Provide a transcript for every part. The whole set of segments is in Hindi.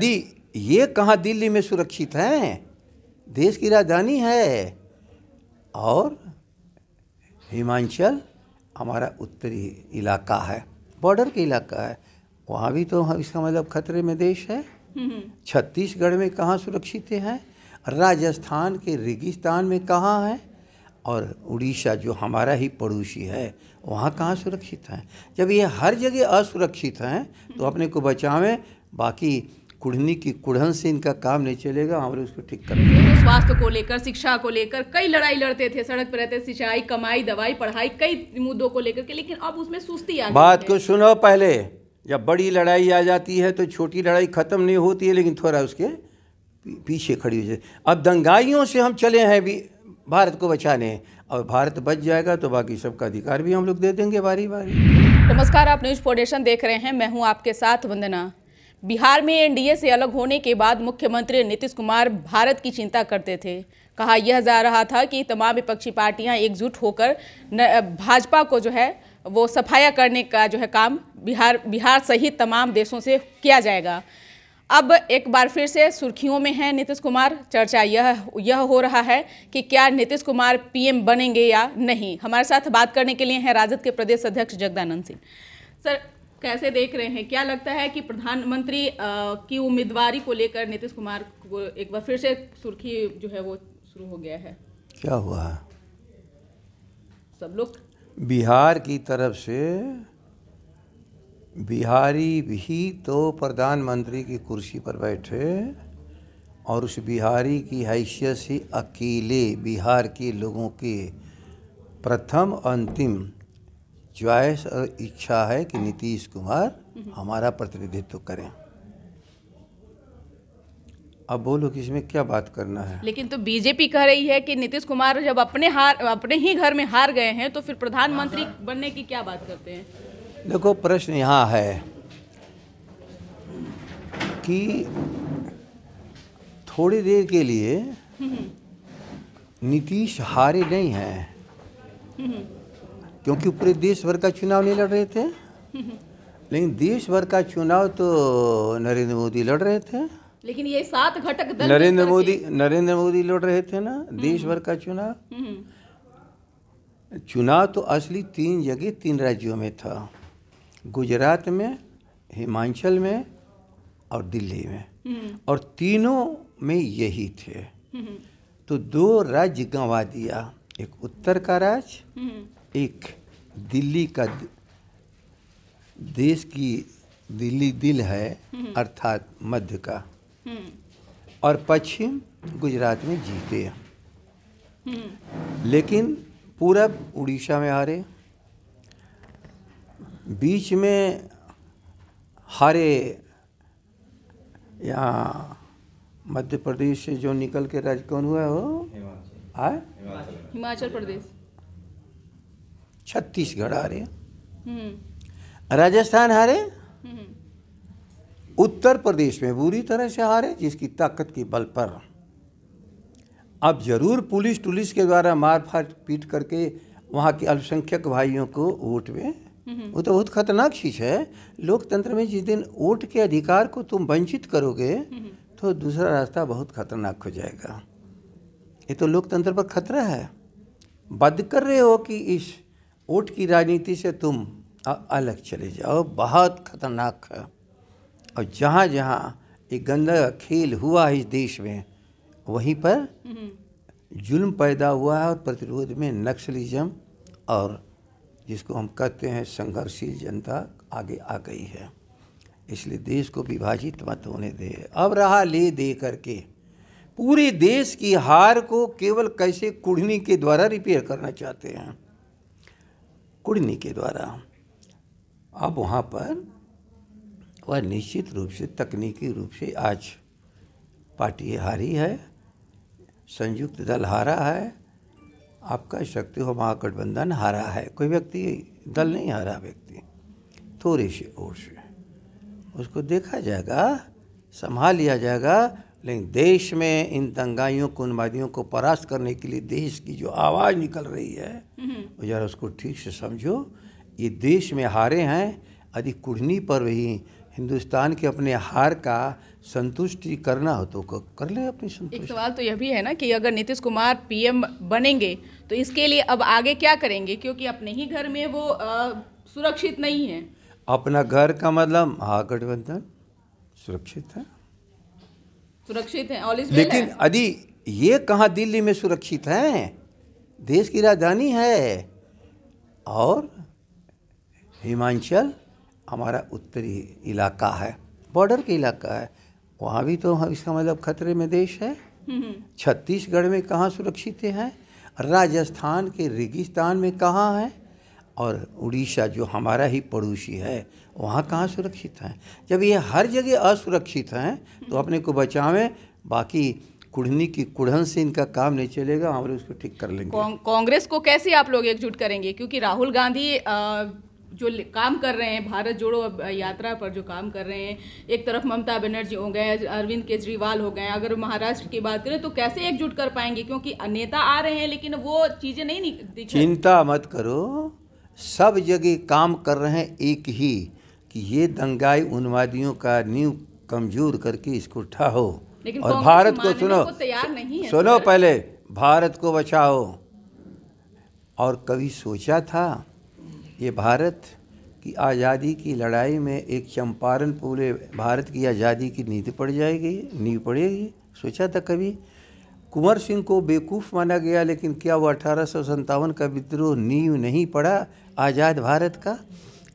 दी ये कहाँ दिल्ली में सुरक्षित हैं देश की राजधानी है और हिमाचल हमारा उत्तरी इलाका है बॉर्डर के इलाका है वहाँ भी तो हम इसका मतलब खतरे में देश है हम्म। छत्तीसगढ़ में कहाँ सुरक्षित हैं राजस्थान के रेगिस्तान में कहाँ हैं और उड़ीसा जो हमारा ही पड़ोसी है वहाँ कहाँ सुरक्षित हैं जब ये हर जगह असुरक्षित हैं तो अपने को बचावें बाकी कुढ़नी की कुढ़न से इनका काम नहीं चलेगा हमारे उसको ठीक कर तो स्वास्थ्य को लेकर शिक्षा को लेकर कई लड़ाई लड़ते थे सड़क पर रहते सिंचाई कमाई दवाई पढ़ाई कई मुद्दों को लेकर के लेकिन अब उसमें सुस्ती आ बात को सुनो पहले जब बड़ी लड़ाई आ जाती है तो छोटी लड़ाई ख़त्म नहीं होती है लेकिन थोड़ा उसके पीछे खड़ी हो जाए अब दंगाइयों से हम चले हैं भी भारत को बचाने और भारत बच जाएगा तो बाकी सबका अधिकार भी हम लोग दे देंगे बारी बारी नमस्कार आप न्यूज फाउंडेशन देख रहे हैं मैं हूं आपके साथ वंदना बिहार में एनडीए से अलग होने के बाद मुख्यमंत्री नीतीश कुमार भारत की चिंता करते थे कहा यह जा रहा था कि तमाम विपक्षी पार्टियां एकजुट होकर भाजपा को जो है वो सफाया करने का जो है काम बिहार बिहार सहित तमाम देशों से किया जाएगा अब एक बार फिर से सुर्खियों में है नीतीश कुमार चर्चा यह यह हो रहा है कि क्या नीतीश कुमार पीएम बनेंगे या नहीं हमारे साथ बात करने के लिए हैं राजद के प्रदेश अध्यक्ष जगदानंद सिंह सर कैसे देख रहे हैं क्या लगता है कि प्रधानमंत्री की उम्मीदवारी को लेकर नीतीश कुमार को एक बार फिर से सुर्खी जो है वो शुरू हो गया है क्या हुआ सब लोग बिहार की तरफ से बिहारी भी तो प्रधानमंत्री की कुर्सी पर बैठे और उस बिहारी की हैसियत से अकेले बिहार के लोगों के प्रथम अंतिम च्वाइस और इच्छा है कि नीतीश कुमार हम्म। हमारा प्रतिनिधित्व करें अब बोलो कि इसमें क्या बात करना है लेकिन तो बीजेपी कह रही है कि नीतीश कुमार जब अपने हार अपने ही घर में हार गए हैं तो फिर प्रधानमंत्री हाँ, हाँ। बनने की क्या बात करते हैं देखो प्रश्न यहाँ है कि थोड़ी देर के लिए हम्म। नीतीश हारे नहीं हैं हम्म। क्योंकि पूरे देश भर का चुनाव नहीं लड़ रहे थे लेकिन देश भर का चुनाव तो नरेंद्र मोदी लड़ रहे थे लेकिन ये सात घटक दल नरेंद्र मोदी नरेंद्र मोदी लड़ रहे थे ना हम्म। देश भर का चुनाव हम्म, हम्म। चुनाव तो असली तीन जगह तीन राज्यों में था गुजरात में हिमाचल में और दिल्ली में और तीनों में यही थे तो दो राज्य गंवा दिया एक उत्तर का राज्य एक दिल्ली का देश की दिल्ली दिल है हम्म। अर्थात मध्य का हम्म। और पश्चिम गुजरात में जीते हम्म। लेकिन पूरब उड़ीसा में हारे बीच में हारे यहाँ मध्य प्रदेश से जो निकल के राज्य कौन हुआ हो हाँ? हिमाचल प्रदेश छत्तीसगढ़ हारे हम्म। राजस्थान हारे हम्म। उत्तर प्रदेश में बुरी तरह से हारे जिसकी ताकत के बल पर अब जरूर पुलिस टुलिस के द्वारा मार फाट पीट करके वहाँ के अल्पसंख्यक भाइयों को वोट में हम्म। वो तो बहुत खतरनाक चीज़ है लोकतंत्र में जिस दिन वोट के अधिकार को तुम वंचित करोगे तो दूसरा रास्ता बहुत खतरनाक हो जाएगा ये तो लोकतंत्र पर खतरा है बद कर रहे हो कि इस वोट की राजनीति से तुम अलग चले जाओ बहुत खतरनाक है और जहाँ जहाँ एक गंदा खेल हुआ है इस देश में वहीं पर हम्म। जुल्म पैदा हुआ है और प्रतिरोध में नक्सलिज्म और जिसको हम कहते हैं संघर्षशील जनता आगे आ गई है इसलिए देश को विभाजित मत होने दे अब रहा ले दे करके पूरे देश की हार को केवल कैसे कुढ़नी के द्वारा रिपेयर करना चाहते हैं कुड़नी के द्वारा अब वहाँ पर वह निश्चित रूप से तकनीकी रूप से आज पार्टी हारी है संयुक्त दल हारा है आपका शक्ति हो महागठबंधन हारा है कोई व्यक्ति दल नहीं हारा व्यक्ति थोड़े से ओर से उसको देखा जाएगा संभाल लिया जाएगा लेकिन देश में इन दंगाइयों उन्मादियों को परास्त करने के लिए देश की जो आवाज़ निकल रही है हम्म। जरा उसको ठीक से समझो ये देश में हारे हैं यदि कुढ़नी पर रही हिंदुस्तान के अपने हार का संतुष्टि करना हो तो कर ले अपनी संतुष्टि एक सवाल तो यह भी है ना कि अगर नीतीश कुमार पीएम बनेंगे तो इसके लिए अब आगे क्या करेंगे क्योंकि अपने ही घर में वो आ, सुरक्षित नहीं है अपना घर का मतलब महागठबंधन सुरक्षित है सुरक्षित है ऑल लेकिन अदी ये कहाँ दिल्ली में सुरक्षित हैं देश की राजधानी है और हिमाचल हमारा उत्तरी इलाका है बॉर्डर के इलाका है वहाँ भी तो हम इसका मतलब खतरे में देश है हम्म, हम्म। छत्तीसगढ़ में कहाँ सुरक्षित हैं राजस्थान के रेगिस्तान में कहाँ हैं और उड़ीसा जो हमारा ही पड़ोसी है वहाँ कहाँ सुरक्षित हैं जब ये हर जगह असुरक्षित हैं तो अपने को बचावें बाकी कुढ़नी की कुढ़न से इनका काम नहीं चलेगा हम लोग उसको ठीक कर लेंगे कांग्रेस को कैसे आप लोग एकजुट करेंगे क्योंकि राहुल गांधी आ, जो काम कर रहे हैं भारत जोड़ो यात्रा पर जो काम कर रहे हैं एक तरफ ममता बनर्जी हो गए अरविंद केजरीवाल हो गए अगर महाराष्ट्र की बात करें तो कैसे एकजुट कर पाएंगे क्योंकि नेता आ रहे हैं लेकिन वो चीज़ें नहीं चिंता मत करो सब जगह काम कर रहे हैं एक ही कि ये दंगाई उन्मादियों का नींव कमजोर करके इसको ठहो और भारत को सुनो तैयार नहीं है सुनो पहले भारत को बचाओ और कभी सोचा था ये भारत कि आज़ादी की लड़ाई में एक चंपारण पूरे भारत की आज़ादी की नींद पड़ जाएगी नींव पड़ेगी सोचा था कभी कुंवर सिंह को बेवकूफ़ माना गया लेकिन क्या वो अठारह का विद्रोह नींव नहीं पड़ा आज़ाद भारत का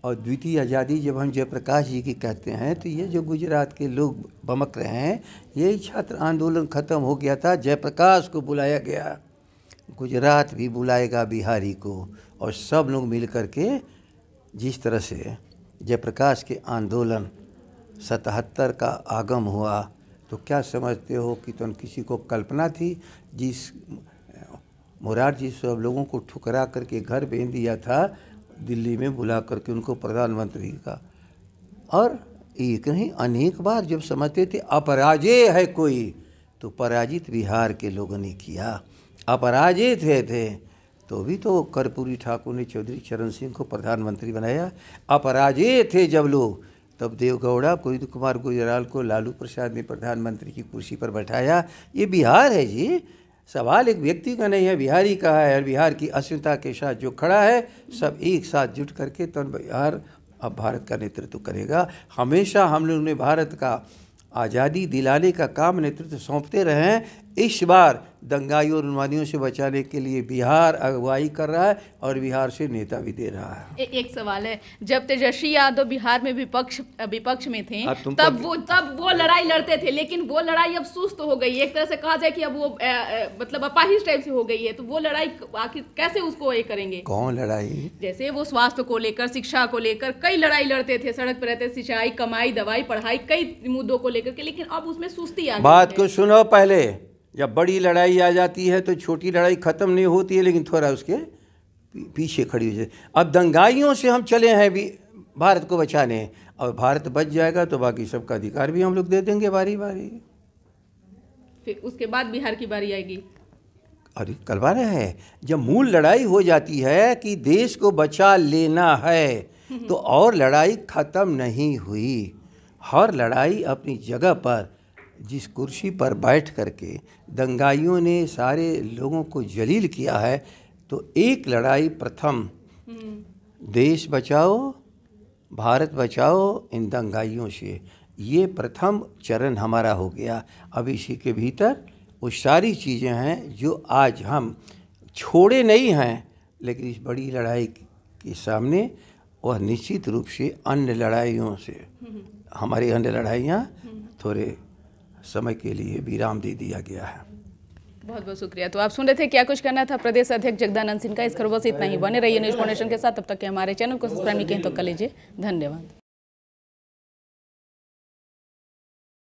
और द्वितीय आज़ादी जब हम जयप्रकाश जी की कहते हैं तो ये जो गुजरात के लोग भमक रहे हैं यही छात्र आंदोलन ख़त्म हो गया था जयप्रकाश को बुलाया गया गुजरात भी बुलाएगा बिहारी को और सब लोग मिल कर के जिस तरह से जयप्रकाश के आंदोलन सतहत्तर का आगम हुआ तो क्या समझते हो कि तुम तो किसी को कल्पना थी जिस मुरार जी सब लोगों को ठुकरा करके घर भेज दिया था दिल्ली में बुला करके उनको प्रधानमंत्री का और एक नहीं अनेक बार जब समझते थे अपराजय है कोई तो पराजित बिहार के लोगों ने किया अपराजय थे थे तो भी तो कर्पूरी ठाकुर ने चौधरी चरण सिंह को प्रधानमंत्री बनाया अपराजय थे जब लोग तब देवगौड़ा कुंद कुमार गुजराल को लालू प्रसाद ने प्रधानमंत्री की कुर्सी पर बैठाया ये बिहार है जी सवाल एक व्यक्ति का नहीं है बिहारी का है और बिहार की अस्मिता के साथ जो खड़ा है सब एक साथ जुट करके तो बिहार अब भारत का नेतृत्व करेगा हमेशा हम लोग ने भारत का आज़ादी दिलाने का काम नेतृत्व सौंपते रहे हैं इस बार दंगाई और उन्मादियों से बचाने के लिए बिहार अगुवाई कर रहा है और बिहार से नेता भी दे रहा है ए, एक सवाल है जब तेजस्वी यादव बिहार में विपक्ष विपक्ष में थे तब वो तब वो लड़ाई लड़ते थे लेकिन वो लड़ाई अब सुस्त तो हो गई एक तरह से कहा जाए कि अब वो ए, ए, मतलब अपाहिज टाइप से हो गई है तो वो लड़ाई आखिर कैसे उसको ये करेंगे कौन लड़ाई जैसे वो स्वास्थ्य को लेकर शिक्षा को लेकर कई लड़ाई लड़ते थे सड़क पर रहते सिंचाई कमाई दवाई पढ़ाई कई मुद्दों को लेकर के लेकिन अब उसमें सुस्ती आ बात को सुनो पहले जब बड़ी लड़ाई आ जाती है तो छोटी लड़ाई ख़त्म नहीं होती है लेकिन थोड़ा उसके पीछे खड़ी हो जाए अब दंगाइयों से हम चले हैं भी भारत को बचाने और भारत बच जाएगा तो बाकी सबका अधिकार भी हम लोग दे देंगे बारी बारी फिर उसके बाद बिहार की बारी आएगी अरे कलवार रहे हैं जब मूल लड़ाई हो जाती है कि देश को बचा लेना है तो और लड़ाई ख़त्म नहीं हुई हर लड़ाई अपनी जगह पर जिस कुर्सी पर बैठ करके दंगाइयों ने सारे लोगों को जलील किया है तो एक लड़ाई प्रथम देश बचाओ भारत बचाओ इन दंगाइयों से ये प्रथम चरण हमारा हो गया अब इसी के भीतर वो सारी चीज़ें हैं जो आज हम छोड़े नहीं हैं लेकिन इस बड़ी लड़ाई के सामने वह निश्चित रूप से अन्य लड़ाइयों से हम्म। हमारी अन्य लड़ाइयाँ हम्म। थोड़े समय के लिए विराम दे दिया गया है बहुत बहुत शुक्रिया तो आप सुन रहे थे क्या कुछ करना था प्रदेश अध्यक्ष जगदानंद सिंह का इस खबर से इतना ही बने रहिए न्यूज फाउंडेशन के साथ तब तक के हमारे चैनल को सब्सक्राइब नहीं कहें तो कर लीजिए धन्यवाद